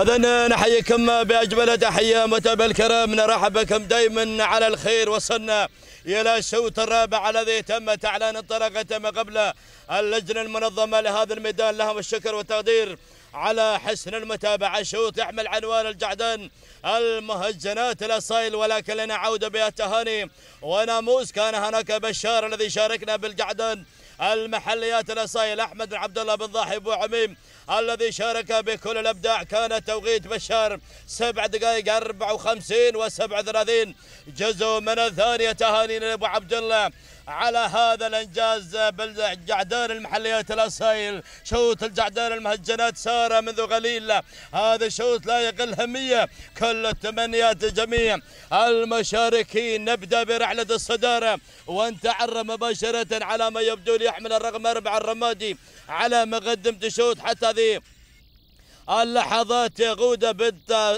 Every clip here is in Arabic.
أذن نحييكم باجمل تحيه متابع الكرام نرحب بكم دائما على الخير وصلنا الى الشوط الرابع الذي تم تعلان انطلاقته ما قبل اللجنه المنظمه لهذا الميدان لهم الشكر والتقدير على حسن المتابعة الشوط يحمل عنوان الجعدان المهجنات الأصيل ولكن لنا عودة بها التهاني وناموس كان هناك بشار الذي شاركنا بالجعدان المحليات الأصايل أحمد عبد الله بن ضاحي أبو عميم الذي شارك بكل الابداع كان توقيت بشار سبع دقائق 54 و37 جزء من الثانيه تهانينا لابو عبد الله على هذا الانجاز بالجعدان المحليات الاصيل شوط الجعدان المهجنات ساره منذ قليل هذا الشوط لا يقل اهميه كل التمنيات جميع المشاركين نبدا برحله الصداره ونتعرف مباشره على ما يبدو لي الرقم اربعه الرمادي على مقدمه الشوط حتى هذه اللحظات يقود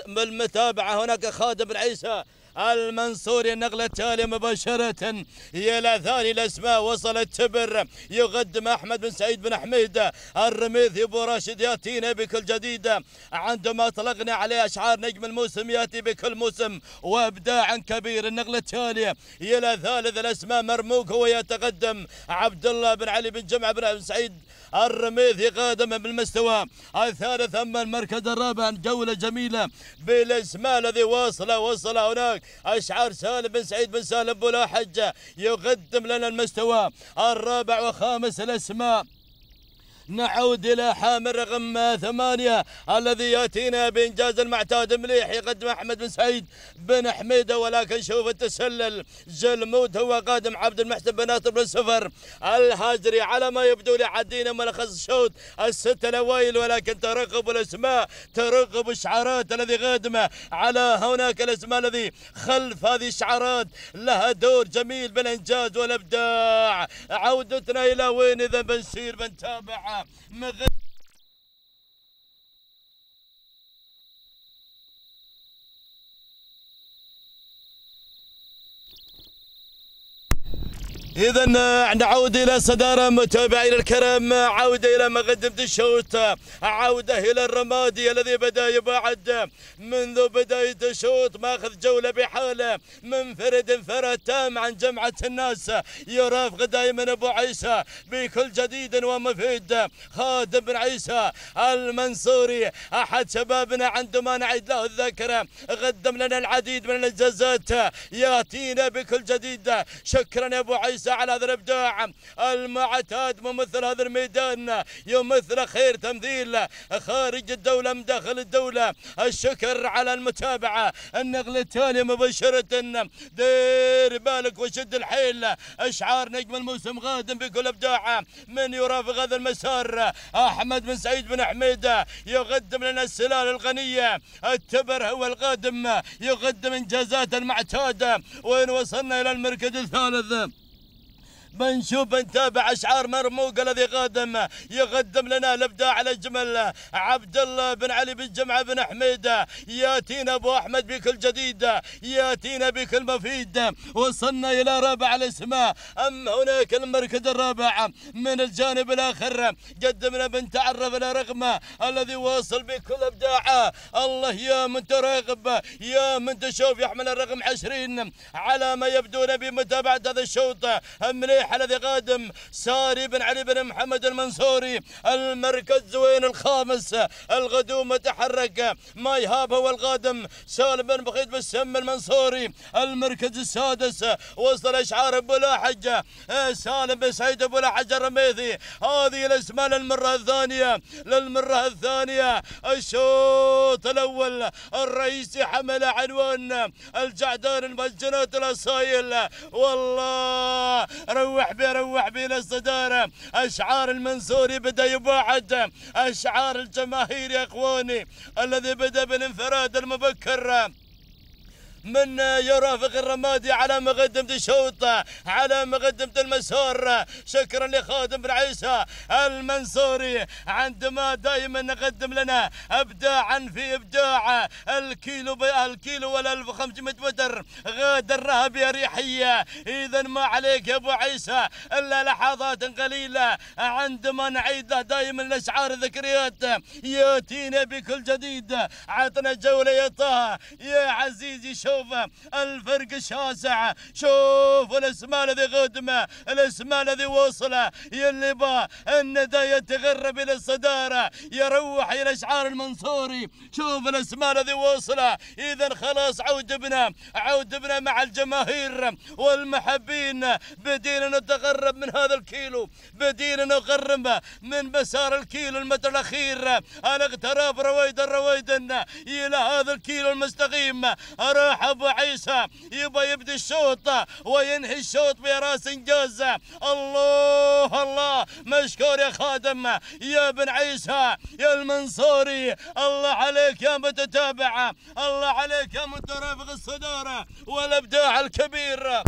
بالمتابعه هناك خادم العيسى المنصور النقلة التالية مباشرة إلى ثاني الأسماء وصلت تبر يقدم أحمد بن سعيد بن حميد الرميثي أبو راشد يأتينا بكل جديد عندما أطلقنا عليه أشعار نجم الموسم يأتي بكل موسم وإبداع كبير النقلة التالية إلى ثالث الأسماء مرموق هو يتقدم عبد الله بن علي بن جمعة بن سعيد الرميثي قادم بالمستوى الثالث أما المركز الرابع جولة جميلة بالاسماء الذي واصله وصل هناك أشعار سالم بن سعيد بن سالم بولا حجة يقدم لنا المستوى الرابع وخامس الأسماء نعود إلى حامل رقم ثمانية الذي يأتينا بإنجاز المعتاد مليح يقدم أحمد بن سعيد بن حميدة ولكن شوف التسلل جلموت هو قادم عبد المحسن بن ناصر بن سفر الهاجري على ما يبدو لي عدينا ملخص الشوط الستة الأوائل ولكن ترقب الأسماء ترقب الشعارات الذي قادمه على هناك الأسماء الذي خلف هذه الشعارات لها دور جميل بالإنجاز والإبداع عودتنا إلى وين إذا بنسير بنتابع مغرب اذا نعود الى صداره متابعينا الكرام عوده الى مقدمه الشوط عوده الى الرمادي الذي بدا يباعد منذ بدايه الشوط ماخذ جوله بحاله منفرد انفراد تام عن جمعه الناس يرافق دائما ابو عيسى بكل جديد ومفيد خادم بن عيسى المنصوري احد شبابنا عنده ما نعيد له الذاكره قدم لنا العديد من الانجازات ياتينا بكل جديد شكرا يا ابو عيسى عيسى على هذا الابداع المعتاد ممثل هذا الميدان يمثل خير تمثيل خارج الدولة من داخل الدولة الشكر على المتابعة النقل التالي مباشرة دير بالك وشد الحيل اشعار نجم الموسم غادم بكل ابداع من يرافق هذا المسار احمد بن سعيد بن حميده يقدم لنا السلال الغنيه التبر هو القادم يقدم انجازات المعتاده وين وصلنا الى المركز الثالث بنشوف نتابع اشعار مرموق الذي قادم يقدم لنا الابداع على عبد الله بن علي بن جمعه بن حميده ياتينا ابو احمد بكل جديد ياتينا بكل مفيد وصلنا الى رابع الاسماء ام هناك المركز الرابع من الجانب الاخر قدمنا بنتعرف على رقمه الذي واصل بكل ابداعه الله يا من تراقب يا من تشوف يحمل الرقم 20 على ما يبدو نبي متابعه هذا الشوط مليح الشيخ الذي قادم ساري بن علي بن محمد المنصوري المركز زوين الخامس الغدوم تحرك ما هو القادم سالم بن بخيت بالسم المنصوري المركز السادس وصل اشعار ابو حجه آه، سالم بن سعيد ابو لاحج الرميثي هذه الاسماء للمره الثانيه للمره الثانيه الشوط الاول الرئيسي حمل عنوان الجعدان المسجنات الاصايل والله روح بي روح بي للصدارة أشعار المنصوري بدأ يباعد أشعار الجماهير يا أخواني الذي بدأ بالانفراد المبكر من يرافق الرمادي على مقدمة الشوط على مقدمة المسار شكرا لخادم بن عيسى المنصوري عندما دائما نقدم لنا ابداعا في ابداع الكيلو الكيلو ولا 1500 متر غادرها باريحيه اذا ما عليك يا ابو عيسى الا لحظات قليلة عندما نعيد دائما الاشعار ذكريات ياتينا بكل جديد عطنا جولة يا طه يا عزيزي شو شوفه الفرق شاسع شوف الاسماء الذي قدمه الاسماء الذي وصله يلي با الندى يتغرب الى الصداره يروح الى اشعار المنصوري شوف الاسماء الذي وصله اذا خلاص عود بنا عود بنا مع الجماهير والمحبين بدينا نتغرب من هذا الكيلو بدينا نغرب من مسار الكيلو المتر الاخير الاغتراب رويدا رويدا الى هذا الكيلو المستقيم راح ابو عيسى يبى يبدي الشوط وينهي الشوط براس انجاز الله الله مشكور يا خادم يا بن عيسى يا المنصوري الله عليك يا متتابعه الله عليك يا مترافق الصداره والابداع الكبير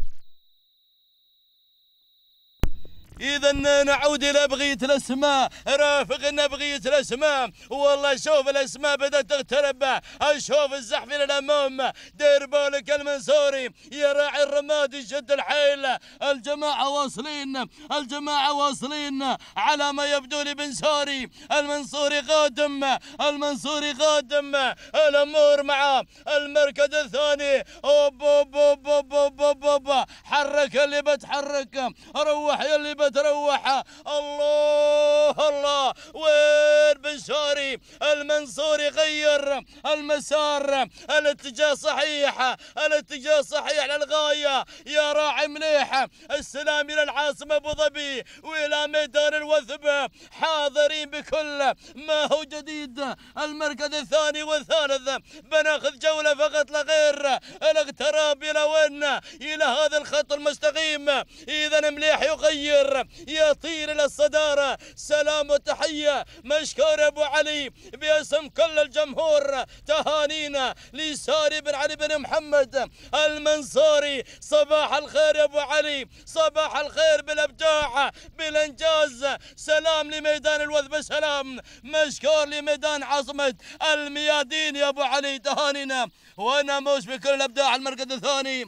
اذا نعود الى بغيه الاسماء رافقنا بغيه الاسماء والله شوف الاسماء بدات تغترب اشوف الزحف الى الامام دير بالك المنصوري يا راعي الرماد يشد الحيل الجماعه واصلين الجماعه واصلين على ما يبدو لي بن ساري المنصوري قادم المنصوري قادم الامور مع المركز الثاني اوب اوب اوب اوب, أوب السلام إلى العاصمة أبو ظبي وإلى ميدان الوثبة حاضرين بكل ما هو جديد المركز الثاني والثالث بناخذ جولة فقط لغير الاقتراب إلى وين إلى هذا الخط المستقيم إذا مليح يغير يطير إلى الصدارة سلام وتحية مشكور أبو علي باسم كل الجمهور تهانينا لساري بن علي بن محمد المنصوري صباح الخير يا أبو علي صباح صباح الخير بالابداع بالانجاز سلام لميدان الوذب سلام مشكور لميدان عاصمة الميادين يا ابو علي تهانينا موش بكل الابداع المركز الثاني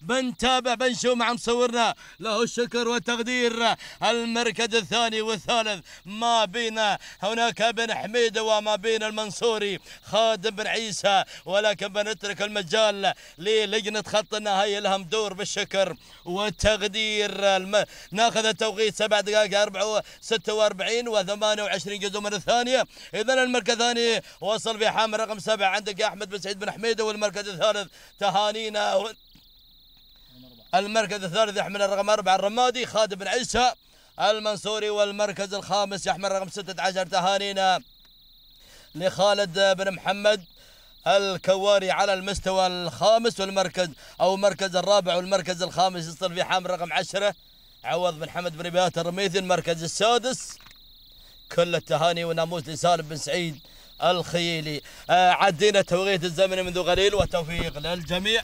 بنتابع بنشوف مع مصورنا له الشكر والتقدير المركز الثاني والثالث ما بين هناك بن حميد وما بين المنصوري خادم بن عيسى ولكن بنترك المجال للجنة خط النهائي لهم دور بالشكر والتقدير الم... ناخذ التوقيت سبع دقائق 46 و28 جزء من الثانية إذا المركز الثاني وصل في حامل رقم سبعة عندك يا أحمد بن سعيد بن حميد والمركز الثالث تهانينا و... المركز الثالث يحمل الرقم أربعة الرمادي خالد بن عيسى المنصوري والمركز الخامس يحمل رقم 16 تهانينا لخالد بن محمد الكواري على المستوى الخامس والمركز او المركز الرابع والمركز الخامس يصل في حامل رقم 10 عوض بن حمد بن ربيات الرميثي المركز السادس كل التهاني وناموس لسالم بن سعيد الخيلي آه، عدينا توقيت الزمن منذ قليل وتوفيق للجميع